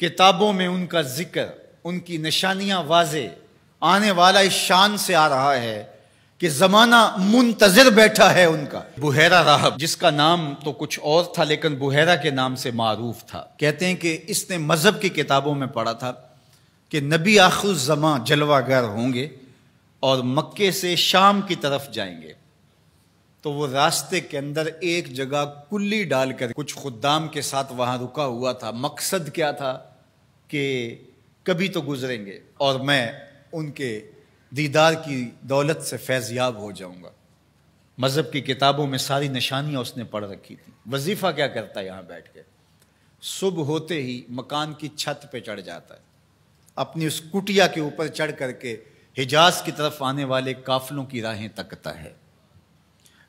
किताबों में उनका जिक्र उनकी निशानियां वाजे आने वाला इस शान से आ रहा है कि जमाना मुंतजर बैठा है उनका बुहरा राहब जिसका नाम तो कुछ और था लेकिन बुहरा के नाम से मारूफ था कहते हैं कि इसने मज़हब की किताबों में पढ़ा था कि नबी जमा जलवागर होंगे और मक्के से शाम की तरफ जाएंगे तो वो रास्ते के अंदर एक जगह कुल्ली डालकर कुछ खुदाम के साथ वहां रुका हुआ था मकसद क्या था कि कभी तो गुजरेंगे और मैं उनके दीदार की दौलत से फैज़याब हो जाऊंगा मज़हब की किताबों में सारी निशानियाँ उसने पढ़ रखी थी वजीफ़ा क्या करता है यहाँ बैठ के सुबह होते ही मकान की छत पे चढ़ जाता है अपनी उस कुटिया के ऊपर चढ़ करके हिजाज की तरफ आने वाले काफलों की राहें तकता है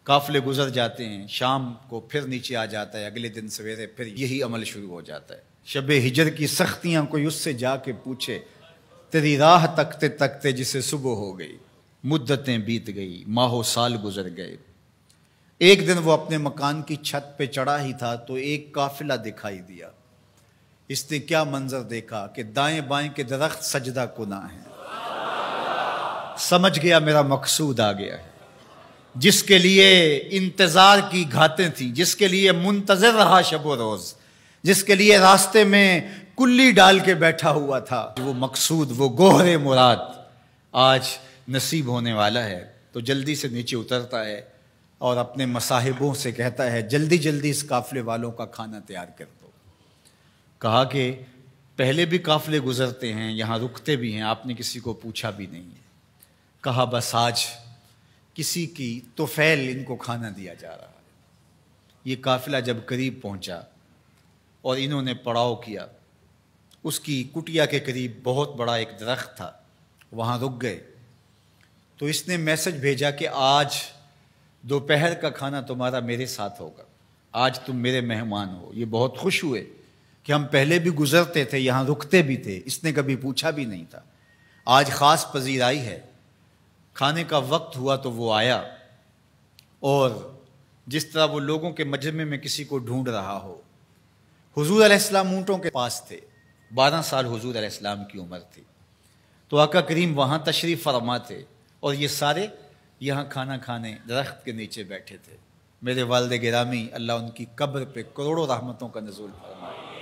काफले गुजर जाते हैं शाम को फिर नीचे आ जाता है अगले दिन सवेरे फिर यही अमल शुरू हो जाता है शब हिजर की सख्तियाँ कोई उससे जाके पूछे तेरी राह तकते तकते जिसे सुबह हो गई मुद्दतें बीत गई माहो साल गुजर गए एक दिन वो अपने मकान की छत पे चढ़ा ही था तो एक काफिला दिखाई दिया इसने क्या मंजर देखा कि दाएं बाएं के दरख्त सजदा कुना है समझ गया मेरा मकसूद आ गया है जिसके लिए इंतज़ार की घातें थी जिसके लिए मुंतज़र रहा शबो रोज़ जिसके लिए रास्ते में कुल्ली डाल के बैठा हुआ था वो मकसूद वो गोहरे मुराद आज नसीब होने वाला है तो जल्दी से नीचे उतरता है और अपने मसाहिबों से कहता है जल्दी जल्दी इस काफ़िले वालों का खाना तैयार कर दो कहा कि पहले भी काफ़िले गुजरते हैं यहाँ रुकते भी हैं आपने किसी को पूछा भी नहीं है कहा बस आज किसी की तोफैल इनको खाना दिया जा रहा है ये काफ़िला जब करीब पहुँचा और इन्होंने पड़ाव किया उसकी कुटिया के करीब बहुत बड़ा एक दरख्त था वहाँ रुक गए तो इसने मैसेज भेजा कि आज दोपहर का खाना तुम्हारा मेरे साथ होगा आज तुम मेरे मेहमान हो ये बहुत खुश हुए कि हम पहले भी गुजरते थे यहाँ रुकते भी थे इसने कभी पूछा भी नहीं था आज ख़ास पजीराई है खाने का वक्त हुआ तो वो आया और जिस तरह वो लोगों के मजमे में किसी को ढूंढ रहा हो हजूर आलाम ऊँटों के पास थे बारह साल हजूर आलाम की उम्र थी तो आका करीम वहाँ तशरीफ़ फरमा थे और ये सारे यहाँ खाना खाने दरख्त के नीचे बैठे थे मेरे वालद गिरामी अल्लाह उनकी कब्र पर करोड़ों रहमतों का नजूल फरमाए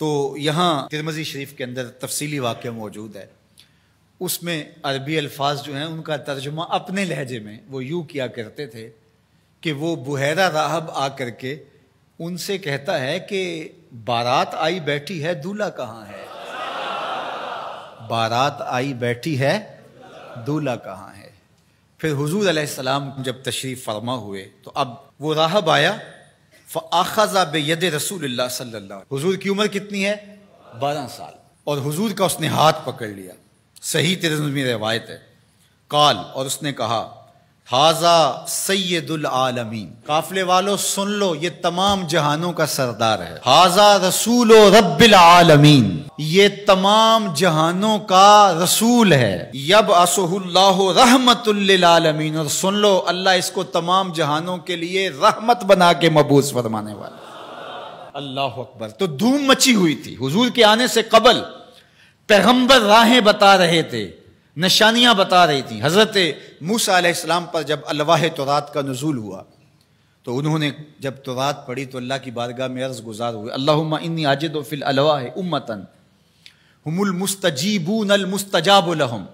तो यहाँ तिरमजी शरीफ के अंदर तफसीली वाक़ मौजूद है उसमें अरबी अल्फाज जो हैं उनका तर्जुमा अपने लहजे में वो यूँ किया करते थे कि वो बुहरा राहब आ करके के उनसे कहता है कि बारात आई बैठी है दूल्हा कहाँ है बारात आई बैठी है दूल्हा कहाँ है फिर हजूर अलैहिस्सलाम जब तशरीफ़ फरमा हुए तो अब वो राहब आया फ़ाखजा बेद रसूल सल्ला हजूर की उम्र कितनी है बारह साल और हजूर का उसने हाथ पकड़ लिया सही तिरमी रवायत है काल और उसने कहा हाजा सैदुल आलमीन काफले वालों सुन लो ये तमाम जहानों का सरदार है हाजा रसूल रब्बिल आलमीन ये तमाम जहानों का रसूल है यब असोल्लाह रहमतमीन और सुन लो अल्लाह इसको तमाम जहानों के लिए रहमत बना के मबूस फरमाने वाला अल्लाह अकबर तो धूम मची हुई थी हुजूर के आने से कबल पैगंबर राहें बता रहे थे निशानियाँ बता रही थी हज़रत मूसा आसमाम पर जब अलवाह तौरात का नजूल हुआ तो उन्होंने जब तौरात पढ़ी तो अल्लाह की बारगाह में अर्ज़ गुजार हुए अल्लाह इन्नी आजिद फिल अलवाह उम्मतन हमुल मुस्तजीबून अलमुस्तजाबलहम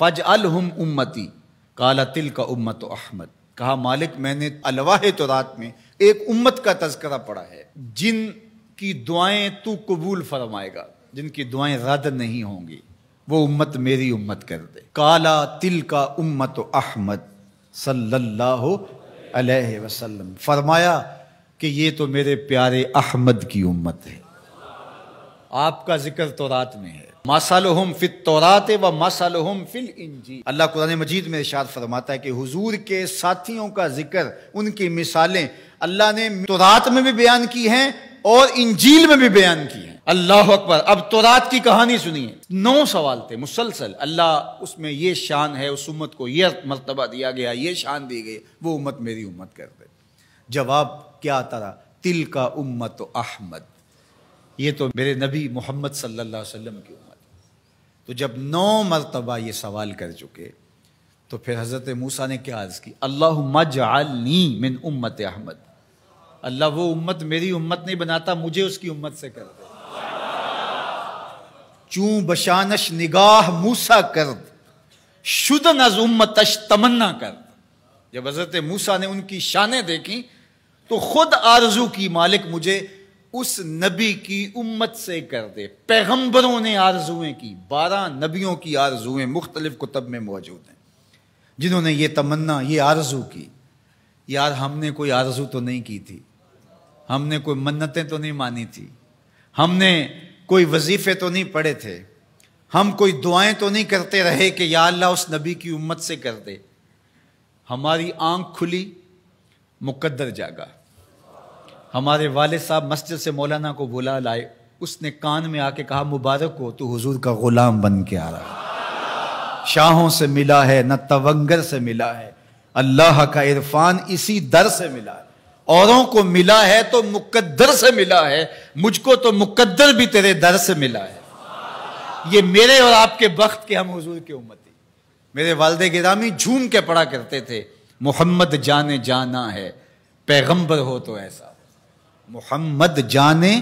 फ़ज अलहम उम्मती काला तिल का उम्मत अहमद कहा मालिक मैंने अलवाह तौरात में एक उम्मत का तस्करा पढ़ा है जिन की दुआएं तू कबूल फरमाएगा जिनकी दुआएं रद्द नहीं होंगी वो उम्मत मेरी उम्मत कर दे काला तिल का उम्मत अहमद सल्लल्लाहु अलैहि वसल्लम फरमाया कि ये तो मेरे प्यारे अहमद की उम्मत है आपका जिक्र तोरात में है मासालहम फित तोरात व मासालहम फिल इंजी अल्लाह कुरान मजीद में इशाद फरमाता है कि हुजूर के साथियों का जिक्र उनकी मिसालें अल्लाह ने तोरात में भी बयान की हैं और इंजील में भी बयान की हैं अल्लाह अकबर अब तोरात की कहानी सुनिए नौ सवाल थे मुसलसल अल्लाह उसमें ये शान है उस उम्मत को यह मरतबा दिया गया ये शान दी गई वो उम्मत मेरी उम्मत कर दे जवाब क्या आता रहा तिल का उम्मत अहमद ये तो मेरे नबी मोहम्मद सल्ला वसम की उम्मत तो जब नौ मरतबा ये सवाल कर चुके तो फिर हज़रत मूसा ने क्या अर्ज़ की अल्लाह मजालनी मिन उम्मत अहमद अल्लाह वो उम्मत मेरी उम्मत नहीं बनाता मुझे उसकी उम्मत से कर चूं बशानश निगाह मूसा करद शुद्ध नज उम्मतश तमन्ना करद जब हजरत मूसा ने उनकी शानें देखी तो खुद आरजू की मालिक मुझे उस नबी की उम्मत से कर दे पैगंबरों ने आरजुएं की बारह नबियों की आरजुएं मुख्तलिफ कुतब में मौजूद हैं जिन्होंने ये तमन्ना ये आरजू की यार हमने कोई आरजू तो नहीं की थी हमने कोई मन्नतें तो नहीं मानी थी हमने कोई वजीफे तो नहीं पड़े थे हम कोई दुआएं तो नहीं करते रहे कि या अल्लाह उस नबी की उम्मत से कर दे हमारी आंख खुली मुकद्दर जागा हमारे वाले साहब मस्जिद से मौलाना को बुला लाए उसने कान में आके कहा मुबारक हो तू हुजूर का गुलाम बन के आ रहा शाहों से मिला है न तवंगर से मिला है अल्लाह का इरफान इसी दर से मिला है औरों को मिला है तो मुकद्दर से मिला है मुझको तो मुकद्दर भी तेरे दर से मिला है ये मेरे और आपके वक्त के हम हजूर के उम्मती मेरे वालदे गिरामी झूम के पड़ा करते थे मोहम्मद जाने जाना है पैगंबर हो तो ऐसा मोहम्मद जाने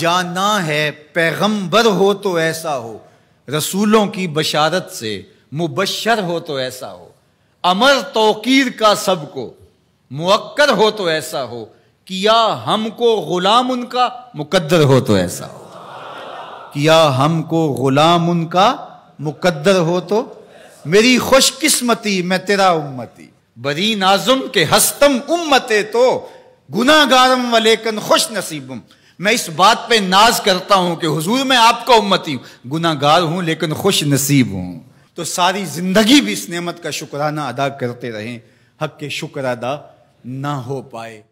जाना है पैगंबर हो तो ऐसा हो रसूलों की बशारत से मुबशर हो तो ऐसा हो अमर तोकीर का सबको मुक्कर हो तो ऐसा हो किया हमको गुलाम उनका मुकद्दर हो तो ऐसा हो किया हमको गुलाम उनका मुकद्दर हो तो मेरी खुशकिस्मती मैं तेरा उम्मती बरी नाजुम के हस्तम उम्मते तो गुनागारम व लेकिन खुश नसीबम मैं इस बात पे नाज करता हूं कि हुजूर मैं आपका उम्मती हूं गुनागार हूं लेकिन खुश नसीब हूं तो सारी जिंदगी भी इस नेमत का शुक्राना अदा करते रहें हक के शुक्र अदा ना हो पाए